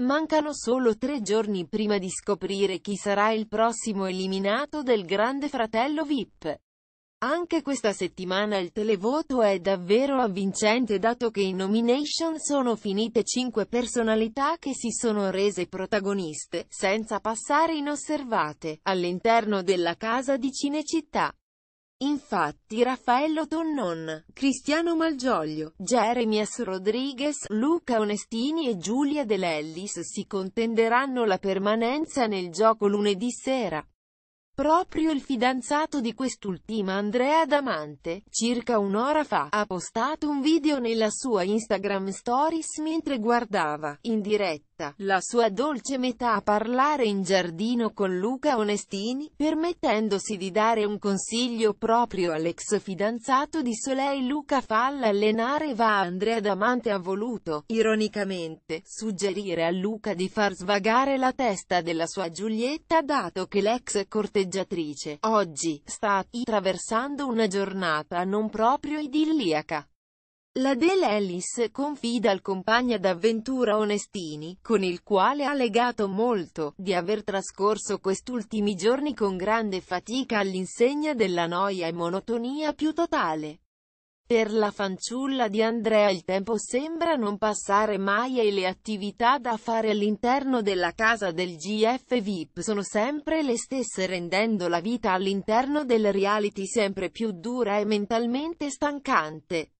Mancano solo tre giorni prima di scoprire chi sarà il prossimo eliminato del Grande Fratello VIP. Anche questa settimana il televoto è davvero avvincente dato che in nomination sono finite cinque personalità che si sono rese protagoniste, senza passare inosservate, all'interno della casa di Cinecittà. Infatti Raffaello Tonnon, Cristiano Malgioglio, Jeremias Rodriguez, Luca Onestini e Giulia De si contenderanno la permanenza nel gioco lunedì sera. Proprio il fidanzato di quest'ultima Andrea Damante, circa un'ora fa, ha postato un video nella sua Instagram Stories mentre guardava, in diretta, la sua dolce metà a parlare in giardino con Luca Onestini, permettendosi di dare un consiglio proprio all'ex fidanzato di Soleil Luca Falla allenare va Andrea Damante ha voluto, ironicamente, suggerire a Luca di far svagare la testa della sua Giulietta dato che l'ex corteggiata sceneggiatrice, oggi, sta attraversando una giornata non proprio idilliaca. La Dale Ellis confida al compagno d'avventura Onestini, con il quale ha legato molto, di aver trascorso quest'ultimi giorni con grande fatica all'insegna della noia e monotonia più totale. Per la fanciulla di Andrea il tempo sembra non passare mai e le attività da fare all'interno della casa del GF VIP sono sempre le stesse rendendo la vita all'interno del reality sempre più dura e mentalmente stancante.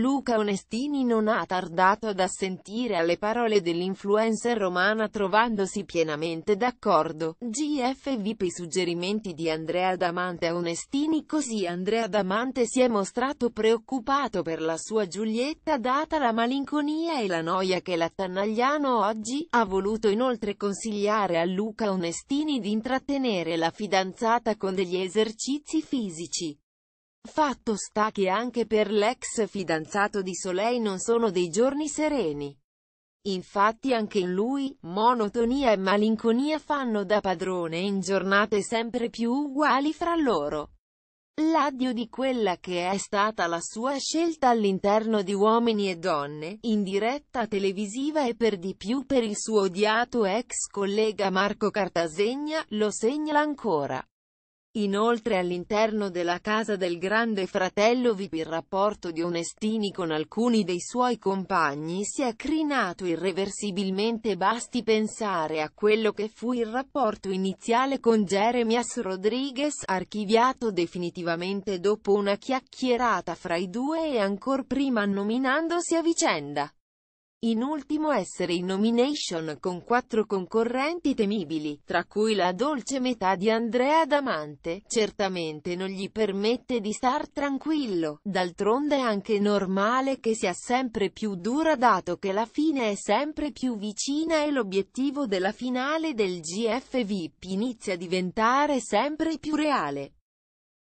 Luca Onestini non ha tardato ad assentire alle parole dell'influencer romana trovandosi pienamente d'accordo. GF VIP i suggerimenti di Andrea Damante a Onestini così Andrea Damante si è mostrato preoccupato per la sua Giulietta data la malinconia e la noia che l'attanagliano oggi, ha voluto inoltre consigliare a Luca Onestini di intrattenere la fidanzata con degli esercizi fisici. Fatto sta che anche per l'ex fidanzato di Soleil non sono dei giorni sereni. Infatti anche in lui, monotonia e malinconia fanno da padrone in giornate sempre più uguali fra loro. L'addio di quella che è stata la sua scelta all'interno di Uomini e Donne, in diretta televisiva e per di più per il suo odiato ex collega Marco Cartasegna, lo segna ancora. Inoltre all'interno della casa del grande fratello VIP il rapporto di Onestini con alcuni dei suoi compagni si è crinato irreversibilmente basti pensare a quello che fu il rapporto iniziale con Jeremias Rodriguez archiviato definitivamente dopo una chiacchierata fra i due e ancor prima nominandosi a vicenda in ultimo essere in nomination con quattro concorrenti temibili, tra cui la dolce metà di Andrea Damante, certamente non gli permette di star tranquillo, d'altronde è anche normale che sia sempre più dura dato che la fine è sempre più vicina e l'obiettivo della finale del GF inizia a diventare sempre più reale.